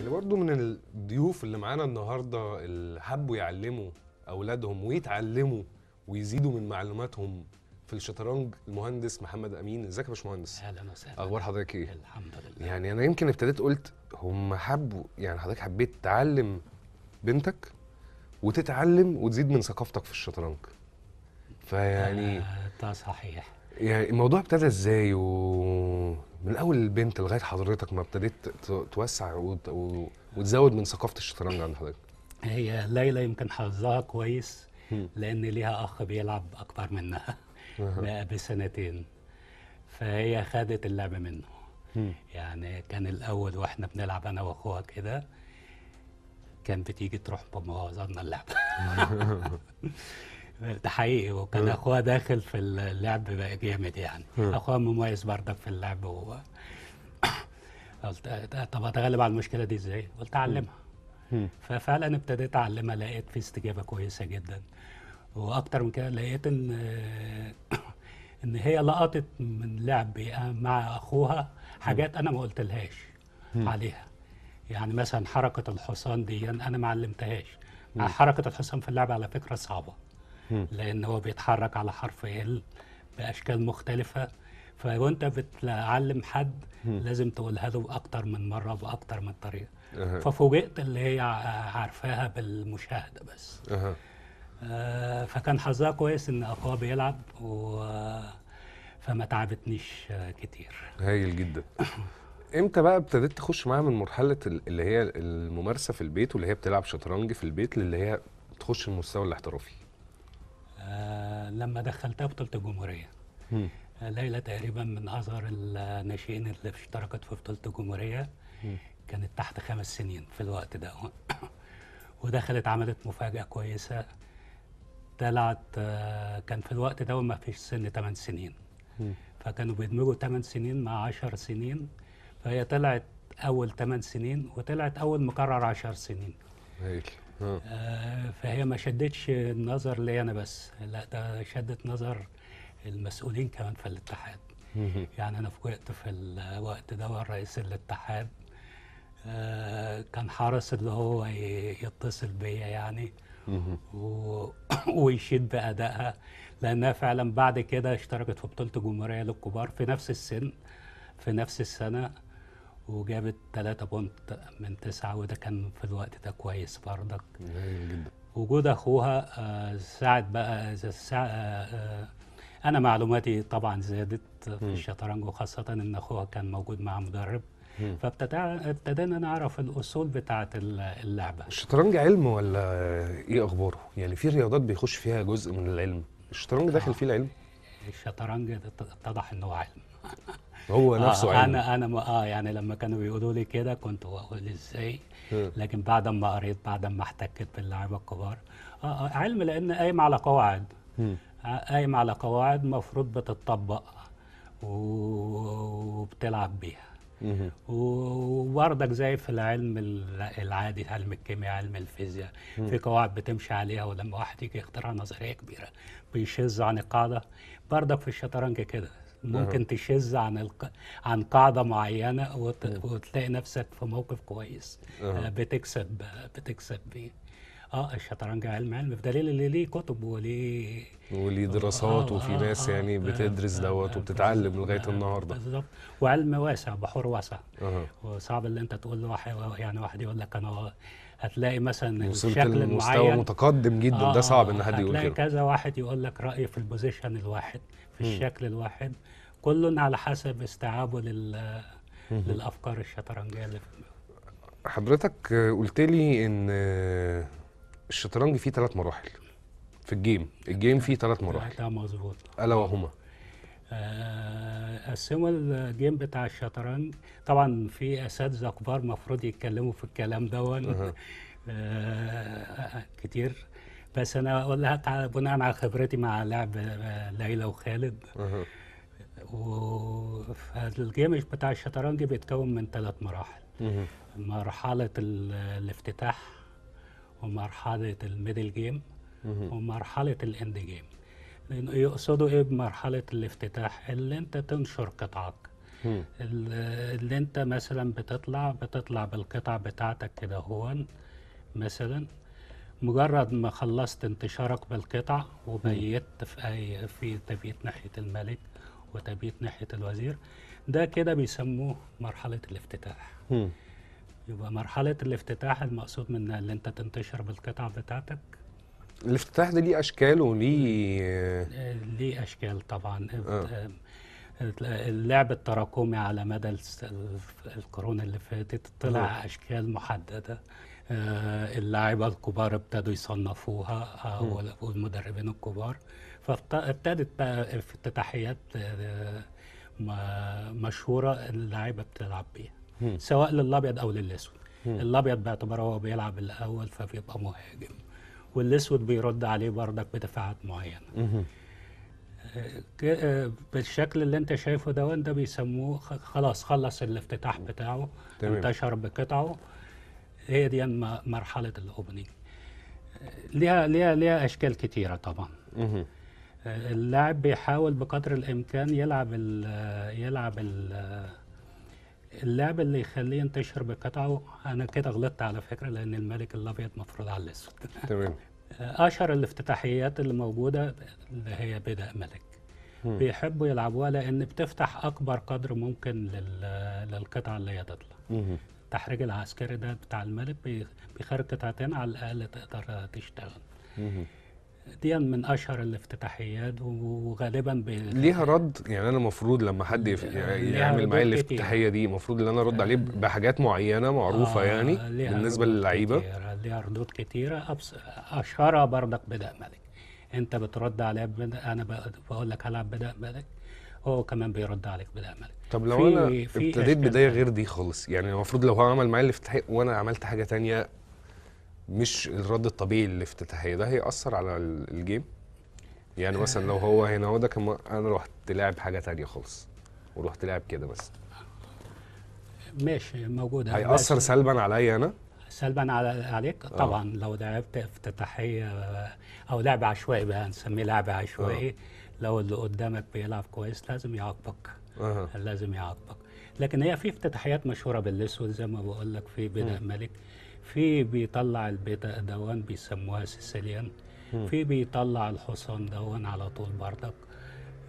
اللي برضه من الضيوف اللي معانا النهارده اللي حبوا يعلموا اولادهم ويتعلموا ويزيدوا من معلوماتهم في الشطرنج المهندس محمد امين ازيك يا باشمهندس اهلا وسهلا اخبار حضرتك ايه الحمد لله يعني انا يمكن ابتديت قلت هم حبوا يعني حضرتك حبيت تعلم بنتك وتتعلم وتزيد من ثقافتك في الشطرنج فيعني آه، ده صحيح يعني الموضوع ابتدى ازاي و... من اول البنت لغايه حضرتك ما ابتديت توسع وتزود من ثقافه الشطرنج عند حضرتك هي ليلى يمكن حظها كويس لان ليها اخ بيلعب اكبر منها بقى بسنتين فهي خدت اللعب منه يعني كان الاول واحنا بنلعب انا واخوها كده كان بتيجي تروح بموازننا اللعبه ده حقيقي وكان اخوها داخل في اللعب جامد يعني اخوها مميز برضك في اللعب و قلت طب اتغلب على المشكله دي ازاي؟ قلت اعلمها ففعلا ابتديت اعلمها لقيت في استجابه كويسه جدا واكتر من كده لقيت ان ان هي لقطت من لعبي مع اخوها حاجات انا ما قلتلهاش عليها يعني مثلا حركه الحصان دي انا ما علمتهاش حركه الحصان في اللعبه على فكره صعبه لان هو بيتحرك على حرف ال باشكال مختلفه فوانت بتعلم حد لازم تقولها له اكتر من مره باكتر من طريقه ففوجئت اللي هي عارفاها بالمشاهده بس آه، فكان حظها كويس ان اخوها بيلعب و فما تعبتنيش كتير هايل جدا امتى بقى ابتديت تخش معاها من مرحله اللي هي الممارسه في البيت واللي هي بتلعب شطرنج في البيت للي هي تخش المستوى الاحترافي لما دخلتها بطوله الجمهوريه آه، ليلى تقريبا من اصغر الناشئين اللي اشتركت في بطوله الجمهوريه كانت تحت خمس سنين في الوقت ده ودخلت عملت مفاجاه كويسه طلعت آه، كان في الوقت ده ما فيش سن 8 سنين فكانوا بيدمجوا 8 سنين مع 10 سنين فهي طلعت اول 8 سنين وطلعت اول مكرر 10 سنين آه. آه فهي ما شدتش النظر لي انا بس لا ده شدت نظر المسؤولين كمان في الاتحاد يعني انا فوجئت في الوقت ده رئيس الاتحاد آه كان حرص اللي هو يتصل بيا يعني ويشد ويشيد بادائها لانها فعلا بعد كده اشتركت في بطوله الجمهوريه للكبار في نفس السن في نفس السنه وجابت 3 بونت من 9 وده كان في الوقت ده كويس برضك جدا وجود اخوها آه، ساعد بقى ساعد آه، آه، انا معلوماتي طبعا زادت في الشطرنج وخاصه ان اخوها كان موجود مع مدرب فابتدينا نعرف الاصول بتاعه اللعبه الشطرنج علم ولا ايه اخباره يعني في رياضات بيخش فيها جزء من العلم الشطرنج داخل فيه العلم الشطرنج اتضح ان هو علم هو آه، نفسه آه انا انا م... اه يعني لما كانوا بيقولوا لي كده كنت بقول ازاي لكن بعد ما قريت بعد ما احتكت باللعيبه الكبار آه،, آه علم لان قايم على قواعد آه، قايم على قواعد مفروض بتطبق وبتلعب بيها وبرضك زي في العلم العادي علم الكيمياء علم الفيزياء في قواعد بتمشي عليها ولما واحد يجي يخترع نظريه كبيره بيشذ عن القاعده برضك في الشطرنج كده ممكن تشذ عن الق... عن قاعده معينه وت... وتلاقي نفسك في موقف كويس أه. بتكسب بتكسب بيه اه الشطرنج علم علم في دليل اللي ليه كتب وليه وليه آه، دراسات آه وفي آه ناس آه يعني آه، بتدرس آه دوت آه، وبتتعلم لغايه النهارده بالظبط وعلم واسع بحور واسع آه. وصعب اللي انت تقول له يعني واحد يقول لك انا هتلاقي مثلا وصلت الشكل المعين متقدم جدا آه ده صعب ان آه، حد يقول كده هتلاقي كذا واحد يقول لك راي في البوزيشن الواحد في م. الشكل الواحد كل على حسب استيعابه لل للافكار الشطرنجيه اللي في حضرتك قلت لي ان الشطرنج فيه ثلاث مراحل في الجيم الجيم فيه ثلاث مراحل ده مظبوط الا وهما قسموا آه، الجيم بتاع الشطرنج طبعا في اساتذه كبار المفروض يتكلموا في الكلام دون آه، آه، كتير بس انا اقول لها بناء على خبرتي مع لعب ليلى وخالد فالجيم بتاع الشطرنج بيتكون من ثلاث مراحل مرحله الافتتاح ومرحله الميدل جيم ومرحله الاند جيم يقصدوا ايه بمرحله الافتتاح اللي انت تنشر قطعك اللي انت مثلا بتطلع بتطلع بالقطع بتاعتك كده هون مثلا مجرد ما خلصت انتشارك بالقطع وبيت في اي في تبيت ناحيه الملك وتبيت ناحيه الوزير ده كده بيسموه مرحله الافتتاح يبقى مرحله الافتتاح المقصود منها اللي انت تنتشر بالقطع بتاعتك الافتتاح ده ليه اشكال وليه ليه اشكال طبعا آه. اللعب التراكمي على مدى القرون اللي فاتت طلع آه. اشكال محدده آه، اللاعبة الكبار ابتدوا يصنفوها آه، والمدربين الكبار فابتدت بقى افتتاحيات آه، مشهورة اللاعبة بتلعب بيها سواء للأبيض أو للأسود الأبيض باعتباره هو بيلعب الأول فبيبقى مهاجم والاسود بيرد عليه بردك بدفاعات معينه آه، آه، بالشكل اللي انت شايفه ده ده بيسموه خلاص خلص الافتتاح بتاعه تمام. انتشر بقطعه هي دي مرحله الاوبننج آه، ليها ليها ليها اشكال كتيره طبعا اللاعب بيحاول بقدر الامكان يلعب الـ يلعب الـ اللعب اللي يخليه ينتشر بقطعه انا كده غلطت على فكره لان الملك الابيض مفروض على الاسود تمام اشهر الافتتاحيات اللي موجوده اللي هي بدأ ملك مم. بيحبوا يلعبوها لان بتفتح اكبر قدر ممكن للقطع للقطعه اللي هي تطلع التحريج العسكري ده بتاع الملك بيخرج قطعتين على الاقل تقدر تشتغل مم. دي من اشهر الافتتاحيات وغالبا ب... ليها رد يعني انا المفروض لما حد يف... يعني يعمل معايا الافتتاحيه دي المفروض ان انا ارد عليه آه. بحاجات معينه معروفه آه يعني بالنسبه للعيبه ليها ردود كتيره أبس... اشهرها بردك بدأ ملك انت بترد عليا بدا انا بقول لك هلعب بدأ ملك هو كمان بيرد عليك بدأ ملك طب لو انا ابتديت بدايه غير دي خالص يعني المفروض لو هو عمل معايا الافتتاحيه وانا عملت حاجه تانية مش الرد الطبيعي للافتتاحيه ده هيأثر على الجيم يعني مثلا لو هو هنا هو ده كان انا رحت لاعب حاجه تانية خالص ورحت لاعب كده بس ماشي موجود هيأثر سلبا عليا انا سلبا على عليك أوه. طبعا لو لعبت افتتاحيه او لعب عشوائي بقى نسميه لعب عشوائي أوه. لو اللي قدامك بيلعب كويس لازم يعاقبك آه. لازم يعاقبك لكن هي في افتتاحيات مشهوره بالاسود زي ما بقول لك في بناء ملك في بيطلع البيتا دون بيسموها سيسيليان في بيطلع الحصان دون على طول بردك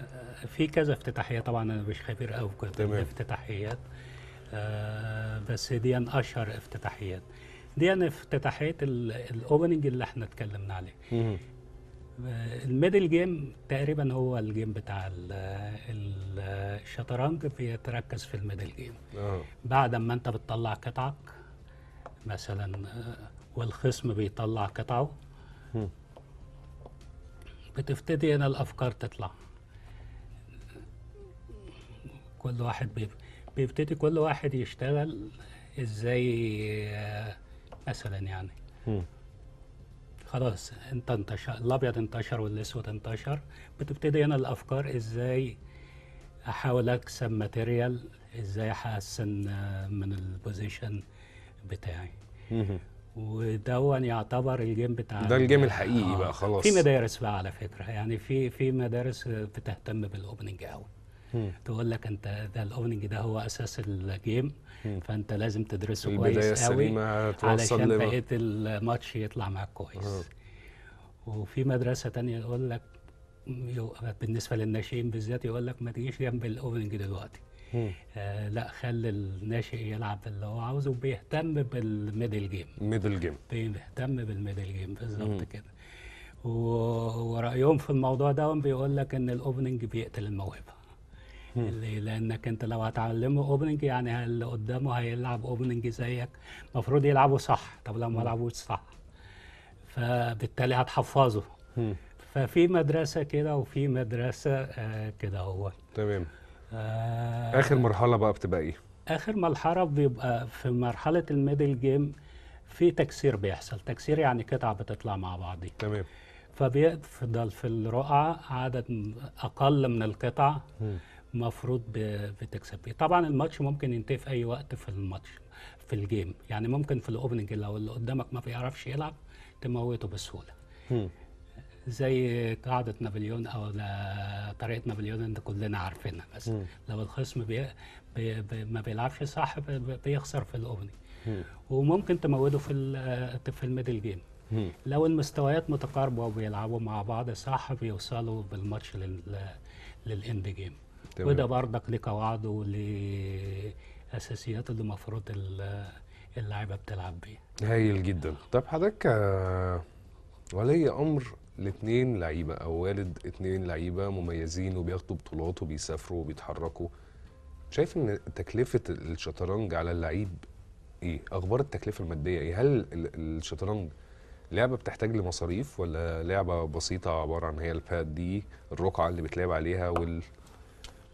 آه، في كذا افتتاحيه طبعا انا مش خبير قوي في الافتتاحيات آه بس دي اشهر افتتاحيات دي افتتاحيه الاوبننج اللي احنا اتكلمنا عليه آه الميدل جيم تقريبا هو الجيم بتاع ال الشطرنج بيتركز في الميدل جيم آه. بعد ما انت بتطلع قطعك مثلا آه، والخصم بيطلع قطعه بتبتدي هنا الافكار تطلع كل واحد بيبتدي كل واحد يشتغل ازاي آه، مثلا يعني خلاص انت انتشر الابيض انتشر والاسود انتشر بتبتدي هنا الافكار ازاي احاول اكسب ماتيريال ازاي احسن آه, من البوزيشن بتاعي وده يعتبر الجيم بتاع ده الجيم الحقيقي آه بقى خلاص في مدارس بقى على فكره يعني في في مدارس بتهتم بالاوبننج قوي تقول لك انت ده الاوبننج ده هو اساس الجيم فانت لازم تدرسه كويس قوي علشان بقيه الماتش يطلع معاك كويس آه. وفي مدرسه تانية يقول لك بالنسبه للناشئين بالذات يقول لك ما تجيش جنب الاوبننج دلوقتي آه لا خلي الناشئ يلعب اللي هو عاوزه وبيهتم بالميدل جيم ميدل جيم بيهتم بالميدل جيم بالظبط كده ورايهم في الموضوع ده بيقول لك ان الاوبننج بيقتل الموهبه لانك انت لو هتعلمه اوبننج يعني اللي قدامه هيلعب اوبننج زيك المفروض يلعبه صح طب لو ما لعبوش صح فبالتالي هتحفظه ففي مدرسه كده وفي مدرسه آه، كده هو تمام آه اخر مرحله بقى بتبقى ايه اخر مرحله بيبقى في مرحله الميدل جيم في تكسير بيحصل تكسير يعني قطع بتطلع مع بعض تمام فبيفضل في الرقعه عدد اقل من القطع مفروض بتكسب فيه طبعا الماتش ممكن ينتهي في اي وقت في الماتش في الجيم يعني ممكن في الاوبننج لو اللي قدامك ما بيعرفش يلعب تموته بسهوله زي قاعده نابليون او طريقه نابليون انت كلنا عارفينها بس م. لو الخصم بي بي بي ما بيلعبش صح بيخسر في الأغنية وممكن تموده في آه، في الميدل جيم لو المستويات متقاربه وبيلعبوا مع بعض صح بيوصلوا بالماتش للاند جيم وده برضك لقواعده قواعده ولاساسيات اللي المفروض اللعيبة بتلعب بيها هايل جدا طب حضرتك آه، ولي امر الاثنين لعيبه او والد اثنين لعيبه مميزين وبياخدوا بطولات وبيسافروا وبيتحركوا شايف ان تكلفه الشطرنج على اللعيب ايه اخبار التكلفه الماديه ايه هل الشطرنج لعبه بتحتاج لمصاريف ولا لعبه بسيطه عباره عن هي الباد دي الرقعه اللي بتلعب عليها وال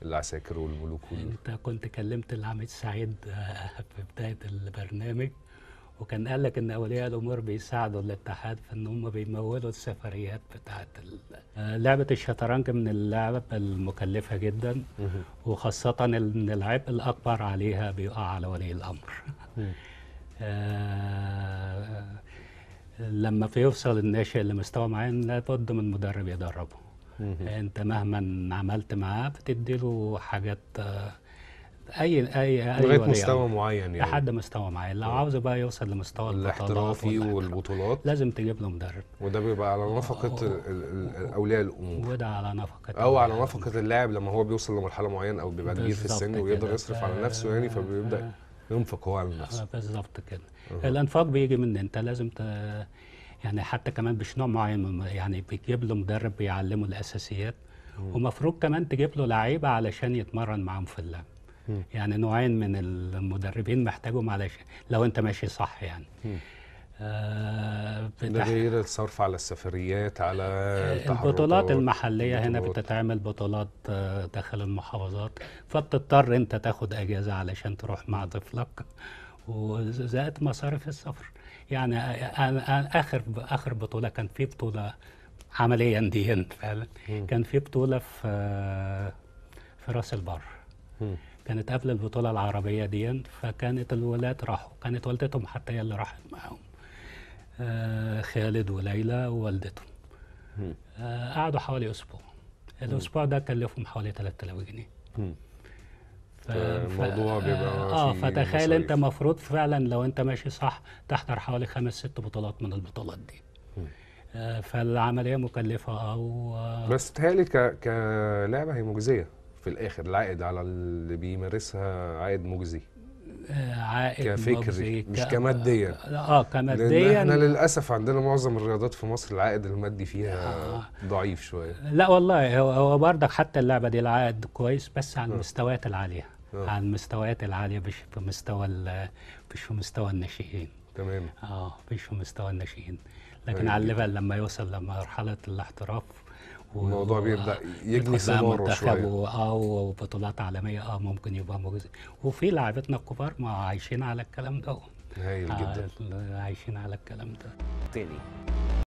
العساكر والملوك يعني انت كنت كلمت العميد سعيد آه، في بدايه البرنامج وكان قال لك ان اولياء الامور بيساعدوا الاتحاد في ان هم بيمولوا السفريات بتاعه لعبه الشطرنج من اللعب المكلفه جدا وخاصه ان العبء الاكبر عليها بيقع على ولي الامر آه، لما فيوصل الناشئ لمستوى معين لابد من مدرب يدربه انت مهما عملت معاه بتدي له حاجات آه اي اي اي لغايه مستوى معين يعني لحد مستوى معين لو آه. عاوزه بقى يوصل لمستوى الاحترافي والبطولات لازم تجيب له مدرب وده بيبقى على نفقه اولياء الامور وده على نفقه او على نفقه اللاعب لما هو بيوصل لمرحله معينه او بيبقى كبير في السن ويقدر يصرف على نفسه يعني آه. فبيبدا ينفق هو على نفسه آه، بالظبط كده الانفاق بيجي من انت لازم ت... يعني حتى كمان مش نوع معين يعني بتجيب له مدرب بيعلمه الاساسيات ومفروض كمان تجيب له لعيبه علشان يتمرن معاهم في اللعب يعني نوعين من المدربين محتاجهم علشان لو انت ماشي صح يعني آه ده غير الصرف على السفريات على آه، البطولات المحليه هنا بتتعمل بطولات آه، داخل المحافظات فبتضطر انت تاخد اجازه علشان تروح مع طفلك وزائد مصاريف السفر يعني آه، اخر اخر بطوله كان في بطوله عمليا دي فعلا كان في بطوله في في راس البر كانت قبل البطولة العربية دي فكانت الولاد راحوا كانت والدتهم حتى هي اللي راحت معاهم آه خالد وليلى ووالدتهم آه قعدوا حوالي أسبوع الأسبوع ده كلفهم حوالي 3000 جنيه فالموضوع آه، الموضوع ف... بيبقى اه فتخيل انت مفروض فعلا لو انت ماشي صح تحضر حوالي خمس ست بطولات من البطولات دي آه، فالعمليه مكلفه او آه، بس بتهيألي ك... كلعبه هي مجزيه في الاخر العائد على اللي بيمارسها عائد مجزي آه، عائد كفكري مش كماديا اه, آه، كماديا احنا للاسف عندنا معظم الرياضات في مصر العائد المادي فيها آه ضعيف شويه لا والله هو برضك حتى اللعبه دي العائد كويس بس على آه. المستويات العاليه آه. على المستويات العاليه مش في مستوى مش في مستوى الناشئين تمام اه مش في مستوى الناشئين لكن طيب. على الليفل لما يوصل لمرحله الاحتراف والموضوع بيبدا يجني ثماره شويه اه وبطولات عالميه اه ممكن يبقى موجود وفي لاعبتنا الكبار ما عايشين على الكلام ده هايل جدا آه، عايشين على الكلام ده تاني